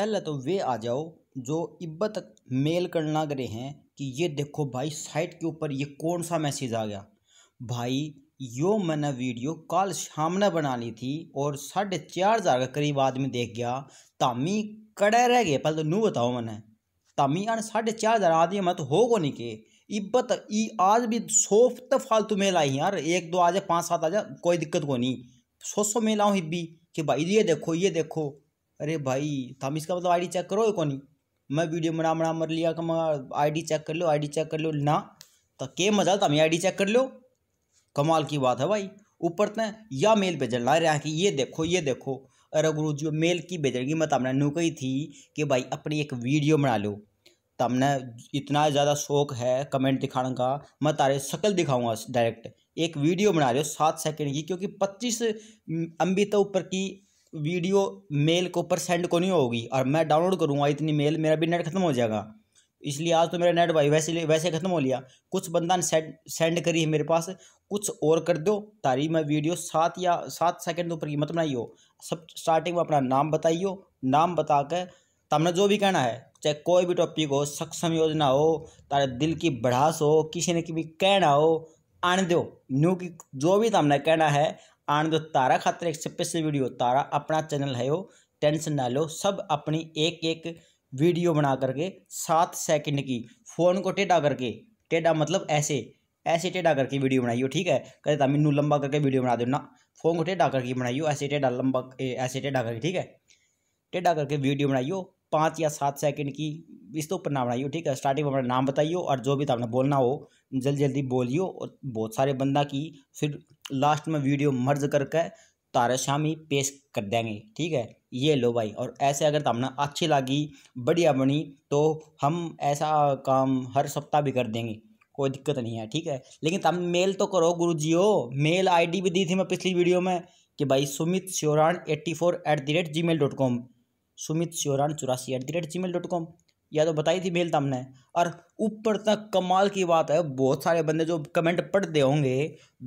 पहले तो वे आ जाओ जो इब्बत मेल करना करे हैं कि ये देखो भाई साइट के ऊपर ये कौन सा मैसेज आ गया भाई यो मैंने वीडियो कल शाम ने बना ली थी और साढ़े चार हज़ार के करीब आदमी देख गया तामी कड़े रह गए पहले तो नू बताओ मैंने तामी यार साढ़े चार हज़ार आदमी मैं तो हो को नहीं के इब्बत ई आज भी सौ तो फालतू मेल आई यार एक दो आ जाए पाँच सात आ जाए कोई दिक्कत को नहीं सौ सौ मेल आऊँ इब्बी कि भाई ये देखो ये देखो अरे भाई थम इसका मतलब आईडी चेक करो कौन मैं वीडियो बना बना मर लिया का मैं आईडी चेक कर लो आईडी चेक कर लो ना तो के मजा तम आईडी चेक कर लो कमाल की बात है भाई ऊपर तो या मेल भेजना रहा कि ये देखो ये देखो अरे गुरु जी मेल की भेजेगी मैं तमने नू थी कि भाई अपनी एक वीडियो बना लो तमने इतना ज़्यादा शौक है कमेंट दिखाने का मैं तारे शक्ल दिखाऊंगा डायरेक्ट एक वीडियो बना रहे हो सात सेकंड की क्योंकि पच्चीस तो ऊपर की वीडियो मेल के ऊपर सेंड को नहीं होगी और मैं डाउनलोड करूँगा इतनी मेल मेरा भी नेट खत्म हो जाएगा इसलिए आज तो मेरा नेट भाई वैसे वैसे ख़त्म हो लिया कुछ बंदा ने सेंड सेंड करी है मेरे पास कुछ और कर दो तारी मैं वीडियो सात या सात सेकंड ऊपर की मत हो सब स्टार्टिंग में अपना नाम बताइयो नाम बता कर तुमने जो भी कहना है चाहे कोई भी टॉपिक हो सक्षम योजना हो तारे दिल की बढ़ास हो किसी ने भी कहना हो आने दो न्यू की जो भी तुमने कहना है आने तारा खातर एक ਇੱਕ वीडियो तारा अपना चैनल है वो टेंशन ना लो सब अपनी एक एक वीडियो बना करके सात सेकंड की फ़ोन को टेढ़ा करके टेढ़ा मतलब ऐसे ऐसे टेढ़ा करके वीडियो बनाइयो ठीक है कहते था मीनू लंबा करके वीडियो बना दो ना फ़ोन को टेढ़ा करके बनाइयो ऐसे टेढ़ा लंबा ऐसे टेढ़ा करके ठीक है टेढ़ा करके वीडियो बनाइयो पाँच या सात सेकंड की इस तो ऊपर ना बनाइयो ठीक है स्टार्टिंग में अपना नाम बताइयो और जो भी तुमने बोलना हो जल्दी जल्दी बोलियो और बहुत सारे बंदा की फिर लास्ट में वीडियो मर्ज करके शामी पेश कर देंगे ठीक है ये लो भाई और ऐसे अगर तमने तो अच्छी लगी बढ़िया बनी तो हम ऐसा काम हर सप्ताह भी कर देंगे कोई दिक्कत नहीं है ठीक है लेकिन तम मेल तो करो गुरु जी हो मेल आई भी दी थी मैं पिछली वीडियो में कि भाई Sumit Sheoran eighty four at the rate gmail dot com Sumit Sheoran चौरासी at the rate gmail dot com या तो बताई थी मेल हमने और ऊपर तक कमाल की बात है बहुत सारे बंदे जो कमेंट पढ़ दे होंगे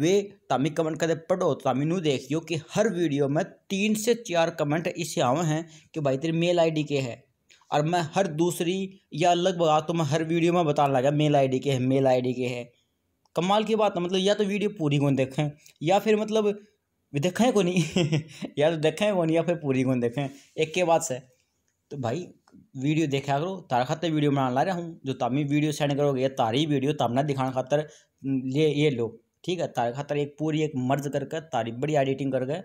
वे तामी कमेंट करते पढ़ो तामी नू देखियो कि हर वीडियो में तीन से चार कमेंट इसे आवे हैं कि भाई तेरी मेल आईडी के है और मैं हर दूसरी या लगभग आ तो मैं हर वीडियो में बताने लगा मेल डी के है मेल डी के है कमाल की बात है मतलब या तो वीडियो पूरी कौन देखें या फिर मतलब देखें को नहीं या तो देखें को नहीं या फिर पूरी कौन देखें एक के बाद से तो भाई वीडियो देखा करो तारे खातर वीडियो बनाने ला रहा हूँ जो तमी वीडियो सेंड करोगे या तारी वीडियो तमना दिखाने खातर ये ये लो ठीक है तारे खातर एक पूरी एक मर्ज करके तारी बड़ी एडिटिंग करके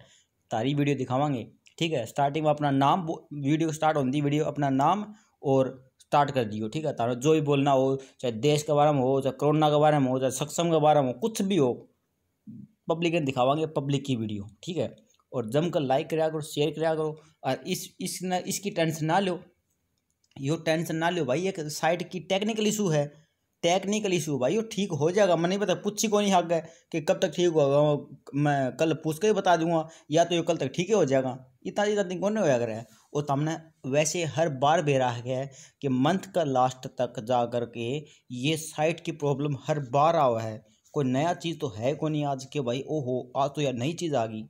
तारी वीडियो दिखावांगे ठीक है स्टार्टिंग में अपना नाम वीडियो स्टार्ट होती वीडियो अपना नाम और स्टार्ट कर दियो ठीक है तारा जो भी बोलना हो चाहे देश के बारे में हो चाहे कोरोना के बारे में हो चाहे सक्षम के बारे में हो कुछ भी हो पब्लिक ने दिखावाएंगे पब्लिक की वीडियो ठीक है और जमकर लाइक कराया करो शेयर कराया करो और इस इस ना इसकी टेंशन ना लो यो टेंशन ना लो भाई एक साइड की टेक्निकल इशू है टेक्निकल इशू भाई वो ठीक हो जाएगा मैं नहीं पता पूछी को नहीं हक गए कि कब तक ठीक होगा मैं कल पूछ के ही बता दूंगा या तो ये कल तक ठीक ही हो जाएगा इतना इतना दिन कौन होया करा है तो हमने वैसे हर बार बेरा है कि मंथ का लास्ट तक जा कर के ये साइट की प्रॉब्लम हर बार आवा है कोई नया चीज़ तो है को नहीं आज के भाई ओहो आज तो यार नई चीज़ आ गई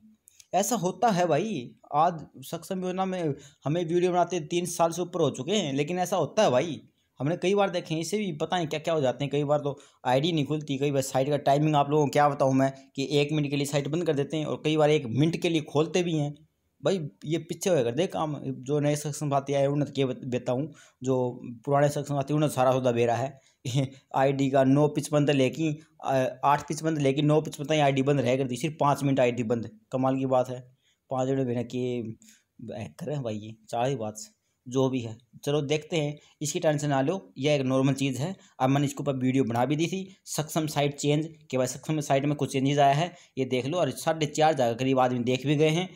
ऐसा होता है भाई आज सक्षम योजना में हमें वीडियो बनाते तीन साल से ऊपर हो चुके हैं लेकिन ऐसा होता है भाई हमने कई बार देखे इसे भी पता नहीं क्या क्या हो जाते हैं कई बार तो आईडी नहीं खुलती कई बार साइट का टाइमिंग आप लोगों को क्या बताऊँ मैं कि एक मिनट के लिए साइट बंद कर देते हैं और कई बार एक मिनट के लिए खोलते भी हैं भाई ये पीछे होकर दे काम जो नए सेक्शन साथी आए उन्हें के बेता हूँ जो पुराने सेक्शन साथी उन्हें सारा सौदा बेरा है आईडी का नौ पिचपन बंद लेके आठ पिचपन बंद लेके नौ पिचपन आई आईडी बंद रह कर दी सिर्फ पाँच मिनट आईडी बंद कमाल की बात है पाँच मिनट बिना के करें भाई ये चार ही बात जो भी है चलो देखते हैं इसकी टेंशन ना लो यह एक नॉर्मल चीज़ है अब मैंने इसके ऊपर वीडियो बना भी दी थी सक्षम साइट चेंज के बाद सक्षम साइट में कुछ चेंजेस आया है ये देख लो और साढ़े चार जगह करीब आदमी देख भी गए हैं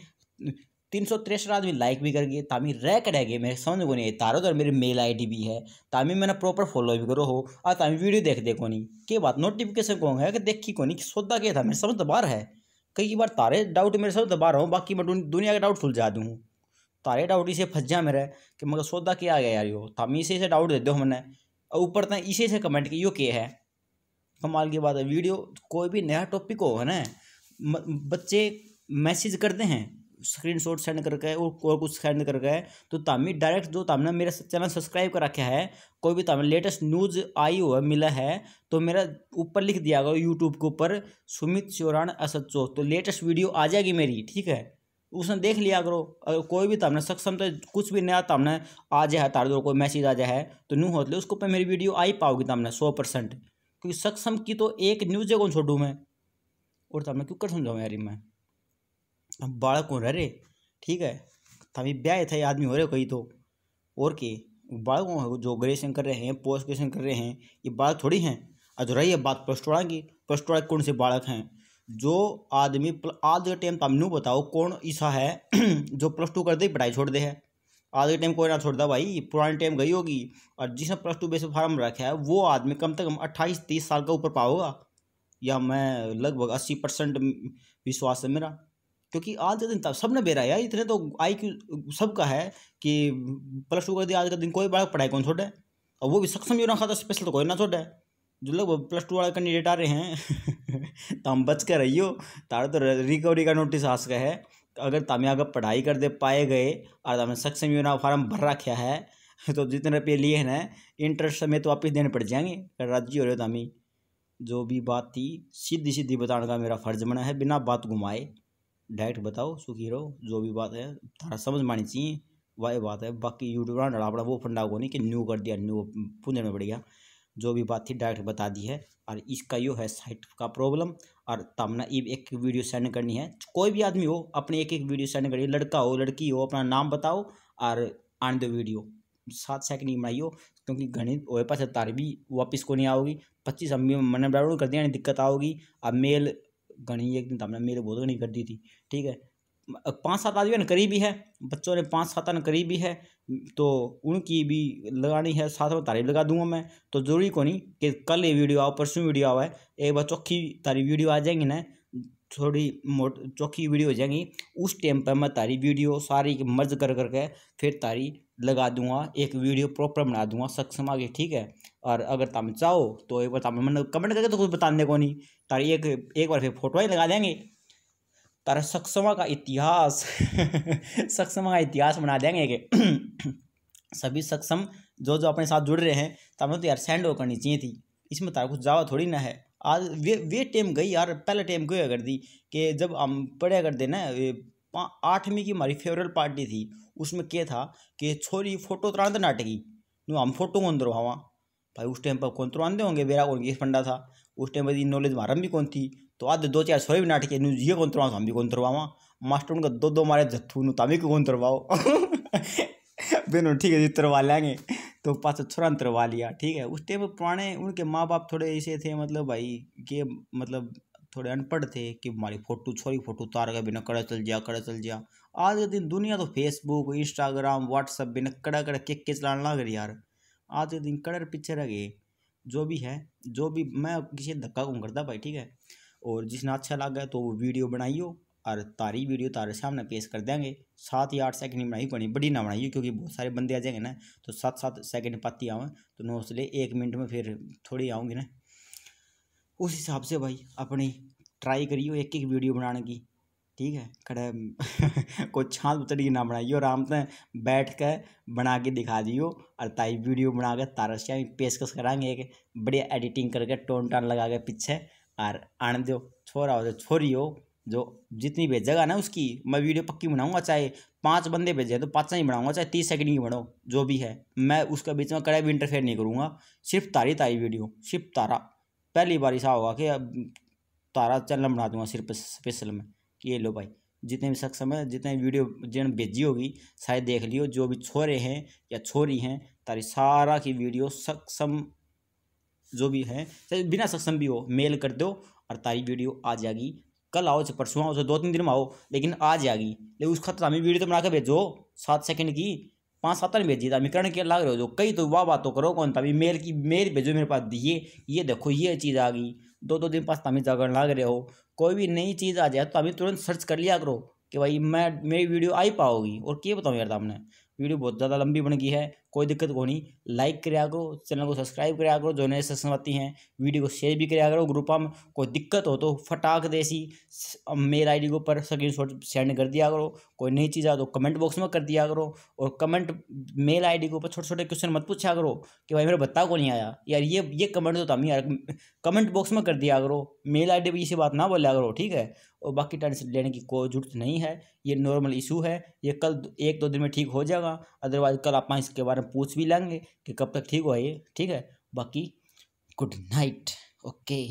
तीन सौ तिरसठ आदमी लाइक भी कर गए तामी रैक रह गए मेरे समझ को नहीं तारो तो मेरी मेल आई डी भी है तामी मैंने प्रॉपर फॉलो भी करो हो और तामी वीडियो देख दे नहीं के बात नोटिफिकेशन कौन है कि देखी को नहीं सोदा क्या था मेरे समझ दबार तो है कई बार तारे डाउट मेरे समझ दबार तो हो बाकी मैं दुनिया के डाउट फुल जा दूँ तारे डाउट इसे फंस जा मेरा कि मगर सौदा क्या आ गया यार यो तामी इसे इसे डाउट दे दो हमने और ऊपर तक इसे से कमेंट की यो के है कमाल की बात है वीडियो कोई भी नया टॉपिक हो है ना बच्चे मैसेज करते हैं स्क्रीन शॉट सेंड कर और और कुछ सेंड कर तो तमी डायरेक्ट जो तमने मेरा चैनल सब्सक्राइब कर रखा है कोई भी तमें लेटेस्ट न्यूज आई हुआ मिला है तो मेरा ऊपर लिख दिया गया यूट्यूब के ऊपर सुमित चौरान असद चौक तो लेटेस्ट वीडियो आ जाएगी मेरी ठीक है उसने देख लिया करो अगर कोई भी तमने सक्षम तो कुछ भी नया तमने आ जाए तार दो कोई मैसेज आ जाए तो न्यू होते उसके ऊपर मेरी वीडियो आई पाओगी तमने सौ परसेंट क्योंकि सक्षम की तो एक न्यूज है कौन छोड़ूँ मैं और तमने क्यों कर समझाऊँ यारी मैं बालक हो रे ठीक है तभी ब्याह था आदमी हो रहे कोई तो और के बालकों जो ग्रेजुएशन कर रहे हैं पोस्ट ग्रेजुएशन कर रहे हैं ये बालक थोड़ी हैं और जो रही है बात पस्टोड़ा की पस्टोड़ा कौन से बाड़क हैं जो आदमी आज के टाइम तुम नहीं बताओ कौन ईसा है जो प्लस टू कर दे पढ़ाई छोड़ दे है आज के टाइम कोई ना छोड़ता भाई पुराने टाइम गई होगी और जिसने प्लस टू बेस फार्म रखा है वो आदमी कम से कम अट्ठाईस तीस साल का ऊपर पाओगा या मैं लगभग अस्सी परसेंट विश्वास है मेरा क्योंकि आज का दिन तब सब ने बेरा यार इतने तो आई क्यू सबका है कि प्लस टू कर दिया आज का दिन कोई बड़ा पढ़ाई कौन छोड़े और वो भी सक्षम योजना खाता स्पेशल तो कोई ना छोड़े जो लोग प्लस टू वाले कैंडिडेट आ रहे हैं तो हम बच कर रहियो तारे तो रिकवरी का नोटिस आ सका है अगर तमें तो अगर पढ़ाई कर दे पाए गए और तमें सक्षम योजना फार्म भर रखा है तो जितने रुपये लिए हैं इंटरेस्ट समय तो वापस देने पड़ जाएंगे अगर राजी हो तो रहे हो तमी जो भी बात थी सीधी सीधी बताने का मेरा फर्ज बना है बिना बात घुमाए डायरेक्ट बताओ सुखी रहो जो भी बात है थारा समझ मानी चाहिए वह बात है बाकी यूट्यूबर लड़ापड़ा वो फंडा को नहीं कि न्यू कर दिया न्यू पुंजन में बढ़िया जो भी बात थी डायरेक्ट बता दी है और इसका यो है साइट का प्रॉब्लम और तमना ये एक वीडियो सेंड करनी है कोई भी आदमी हो अपने एक एक वीडियो सेंड करिए लड़का हो लड़की हो अपना नाम बताओ और आन दो वीडियो सात सेकंड ही बनाइयो क्योंकि गणित हो पास तार भी वापिस को नहीं आओगी पच्चीस अम्मी मन बराबर कर दिया दिक्कत आओगी अब मेल घनी एक दिन तमने तो मेरे बहुत घनी कर दी थी ठीक है पाँच सात आदमी करीब भी है बच्चों ने पाँच सात आने करीब भी है तो उनकी भी लगानी है साथ में तारीफ लगा दूंगा मैं तो जरूरी को नहीं कि कल ये वीडियो आओ परसों वीडियो आओ है एक बार चौखी तारी वीडियो आ जाएंगी ना थोड़ी मोट चौखी वीडियो हो जाएंगी उस टाइम पर मैं तारी वीडियो सारी मर्ज कर करके फिर तारी लगा दूंगा एक वीडियो प्रॉपर बना दूंगा सक्षम आगे ठीक है और अगर तुम चाहो तो एक बार तुम कमेंट करके तो कुछ बताने को नहीं तारे एक एक बार फिर फोटो ही लगा देंगे तारा सक्षमा का इतिहास सक्षमा का इतिहास बना देंगे कि सभी सक्षम जो जो अपने साथ जुड़ रहे हैं तब तो यार सेंड हो करनी चाहिए थी इसमें तारा कुछ जावा थोड़ी ना है आज वे वे टाइम गई यार पहले टाइम गई कर दी कि जब हम पढ़े करते ना आठवीं की हमारी फेवरेट पार्टी थी उसमें क्या था कि छोरी फोटो तुरंत नाटकी नो हम फोटो कौन तरवावा भाई उस टाइम पर कौन तुरवाते होंगे मेरा कौन केस फंडा था उस टाइम पर नॉलेज मारम भी कौन थी तो आधे दो चार छोरे भी नाटके न्यूज ये कौन तो हम भी कौन तरवावा मास्टर उनका दो दो मारे जत्थू नु तभी कौन तरवाओ बेनो ठीक है जी तरवा लेंगे तो पास छोरा तरवा लिया ठीक है उस टाइम पर पुराने उनके माँ बाप थोड़े ऐसे थे मतलब भाई के मतलब थोड़े अनपढ़ थे कि हमारी फ़ोटो छोरी फ़ोटो उतार के बिना कड़ा चल जा कड़ा चल जा आज के दिन दुनिया तो फेसबुक इंस्टाग्राम व्हाट्सअप बिना कड़ा कड़ा किक के चलाने लग रही यार आज के दिन कड़र पीछे रह गए जो भी है जो भी मैं किसी धक्का कौन करता भाई ठीक है और जिसने अच्छा लगा तो वो वीडियो बनाइयो और तारी वीडियो तारे सामने पेश कर देंगे सात या आठ सेकंड में बनाई पड़ी बड़ी ना बनाइए क्योंकि बहुत सारे बंदे आ जाएंगे ना तो सात सात सेकंड पाती आवें तो नौ से एक मिनट में फिर थोड़ी आऊँगी ना उस हिसाब से भाई अपनी ट्राई करियो एक एक वीडियो बनाने की ठीक है खड़े कोई छाल उतरी की ना बनाइयो आराम से बैठ कर बना के दिखा दियो और ताई वीडियो बना के तारा से पेशकश कराएंगे एक बढ़िया एडिटिंग करके टोन टान लगा के पीछे और आने दो छोरा हो जो छोरी हो जो जितनी भेजेगा ना उसकी मैं वीडियो पक्की बनाऊंगा चाहे पांच बंदे भेजे तो पाँच ही बनाऊंगा चाहे तीस सेकंड की बनाओ जो भी है मैं उसका बीच में कड़े भी इंटरफेयर नहीं करूँगा सिर्फ तारी तारी वीडियो सिर्फ तारा पहली बार ऐसा होगा कि अब तारा चैनल बना दूंगा सिर्फ स्पेशल में कि ये लो भाई जितने भी सक्षम है जितने वीडियो जिन भेजी होगी शायद देख लियो जो भी छोरे हैं या छोरी हैं तारी सारा की वीडियो सक्षम जो भी है बिना सक्षम भी हो मेल कर दो और तारी वीडियो आ जाएगी कल आओ चाहे परसों आओ चाहे दो तीन दिन में आओ लेकिन आ जाएगी लेकिन उसका तमामी वीडियो तो बना के भेजो सात सेकंड की पाँच सात में जीता मैं करण के लाग रहे हो जो कई तो वाह वाह तो करो कौन था मेल की मेल भेजो मेरे पास दिए ये देखो ये चीज़ आ गई दो दो दिन पास तभी जागरण लाग रहे हो कोई भी नई चीज़ आ जाए तो अभी तुरंत सर्च कर लिया करो कि भाई मैं मेरी वीडियो आई पाओगी और क्या बताऊँ यार आपने वीडियो बहुत ज़्यादा लंबी बन गई है कोई दिक्कत को नहीं लाइक कराया करो चैनल को सब्सक्राइब कराया करो जो नए सेशन आती हैं वीडियो को शेयर भी कराया करो ग्रुपा में कोई दिक्कत हो तो फटाक देसी मेल आईडी के ऊपर स्क्रीन शॉट सेंड कर दिया करो कोई नई चीज़ आ तो कमेंट बॉक्स में कर दिया करो और कमेंट मेल डी के ऊपर छोटे छोटे क्वेश्चन मत पूछा करो कि भाई मेरा बता को नहीं आया यार ये ये कमेंट तो तम यार कमेंट बॉक्स में कर दिया करो मेल आई डी पर इसी बात ना बोला करो ठीक है और बाकी टेंशन लेने की कोई जरूरत नहीं है ये नॉर्मल इशू है ये कल एक दो दिन में ठीक हो जाएगा जाएगा अदरवाइज कल आप इसके बारे में पूछ भी लेंगे कि कब तक ठीक हुआ ये ठीक है बाकी गुड नाइट ओके